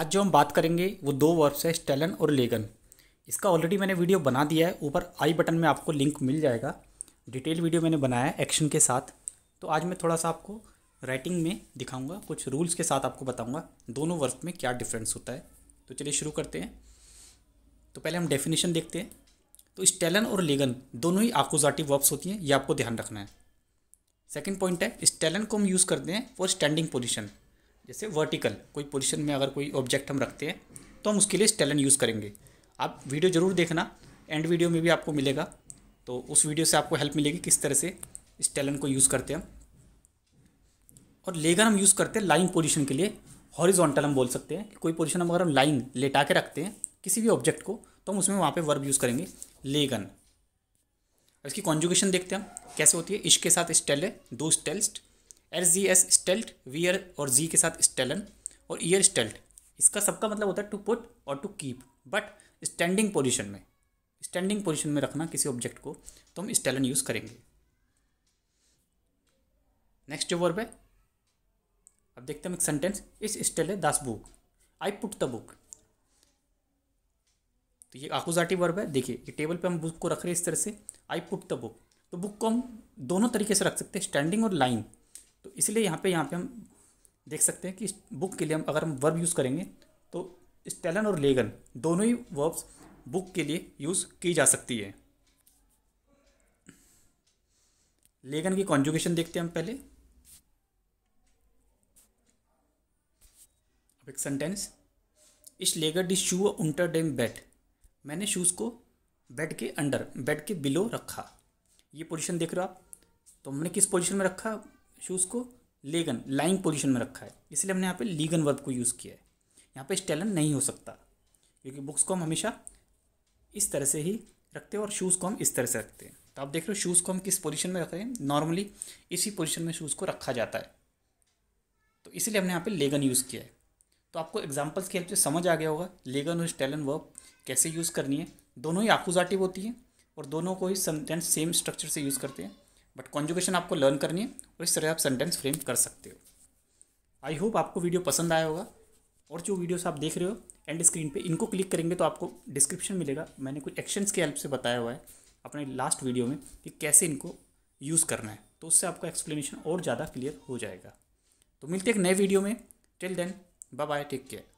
आज जो हम बात करेंगे वो दो वर्ब्स है स्टेलन और लेगन इसका ऑलरेडी मैंने वीडियो बना दिया है ऊपर आई बटन में आपको लिंक मिल जाएगा डिटेल वीडियो मैंने बनाया है एक्शन के साथ तो आज मैं थोड़ा सा आपको राइटिंग में दिखाऊंगा कुछ रूल्स के साथ आपको बताऊंगा दोनों वर्ब में क्या डिफरेंस होता है तो चलिए शुरू करते हैं तो पहले हम डेफिनेशन देखते हैं तो स्टेलन और लेगन दोनों ही आकोजाटिव वर्ब्स होती हैं ये आपको ध्यान रखना है सेकेंड पॉइंट है स्टेलन को हम यूज़ करते हैं फॉर स्टैंडिंग पोजिशन जैसे वर्टिकल कोई पोजिशन में अगर कोई ऑब्जेक्ट हम रखते हैं तो हम उसके लिए स्टेलन यूज़ करेंगे आप वीडियो ज़रूर देखना एंड वीडियो में भी आपको मिलेगा तो उस वीडियो से आपको हेल्प मिलेगी किस तरह से स्टेलन को यूज़ करते हैं हम और लेगर हम यूज़ करते हैं लाइन पोजिशन के लिए हॉरिजॉन्टल हम बोल सकते हैं कोई पोजिशन हम अगर हम लाइन लेटा के रखते हैं किसी भी ऑब्जेक्ट को तो हम उसमें वहाँ पे वर्ब यूज़ करेंगे लेगन इसकी कॉन्जुगेशन देखते हैं हम कैसे होती है इश के साथ स्टेल है दो स्टेल्स्ट एस जी एस स्टेल्ट वीयर और जी के साथ स्टेलन और ईयर स्टेल्ट इसका सबका मतलब होता है टू पुट और to keep but standing position में स्टैंडिंग पोजिशन में रखना किसी ऑब्जेक्ट को तो हम स्टेलन यूज़ करेंगे नेक्स्ट जो वर्ब है अब देखते हैं एक सेंटेंस इस स्टेल है दास बुक आई पुट द बुक तो ये आकुजाटी वर्ब है देखिए ये टेबल पे हम बुक को रख रहे हैं इस तरह से आई पुट द बुक तो बुक को हम दोनों तरीके से रख सकते हैं स्टैंडिंग और लाइन तो इसलिए यहाँ पे यहाँ पे हम देख सकते हैं कि बुक के लिए हम अगर हम वर्ब यूज़ करेंगे तो स्टेलन और लेगन दोनों ही वर्ब्स बुक के लिए यूज़ की जा सकती है लेगन की कॉन्जुगेशन देखते हैं हम पहले अब एक सेंटेंस इस लेगर डी शू अंटर डेम बेड मैंने शूज़ को बेड के अंडर बेड के बिलो रखा ये पोजीशन देख रहे हो आप तो हमने किस पोजीशन में रखा शूज़ को लेगन लाइंग पोजिशन में रखा है इसलिए हमने यहाँ पर लीगन वर्ब को यूज़ किया है यहाँ पर स्टेलन नहीं हो सकता क्योंकि बुक्स को हम हमेशा इस तरह से ही रखते हैं और शूज़ को हम इस तरह से रखते हैं तो आप देख रहे हो शूज़ को हम किस पोजीशन में रख रहे हैं नॉर्मली इसी पोजीशन में शूज़ को रखा जाता है तो इसीलिए हमने यहाँ पर लेगन यूज़ किया है तो आपको एग्जाम्पल्स की हेल्प से समझ आ गया होगा लेगन और स्टेलन वर्ब कैसे यूज़ करनी है दोनों ही आकूजाटिव होती है और दोनों को ही सेम स्ट्रक्चर से यूज़ करते हैं बट कॉन्जुगेशन आपको लर्न करनी है और इस तरह आप सेंटेंस फ्रेम कर सकते हो आई होप आपको वीडियो पसंद आया होगा और जो वीडियोस आप देख रहे हो एंड स्क्रीन पे इनको क्लिक करेंगे तो आपको डिस्क्रिप्शन मिलेगा मैंने कुछ एक्शंस की हेल्प से बताया हुआ है अपने लास्ट वीडियो में कि कैसे इनको यूज़ करना है तो उससे आपका एक्सप्लेनेशन और ज़्यादा क्लियर हो जाएगा तो मिलते एक नए वीडियो में till then bye bye take care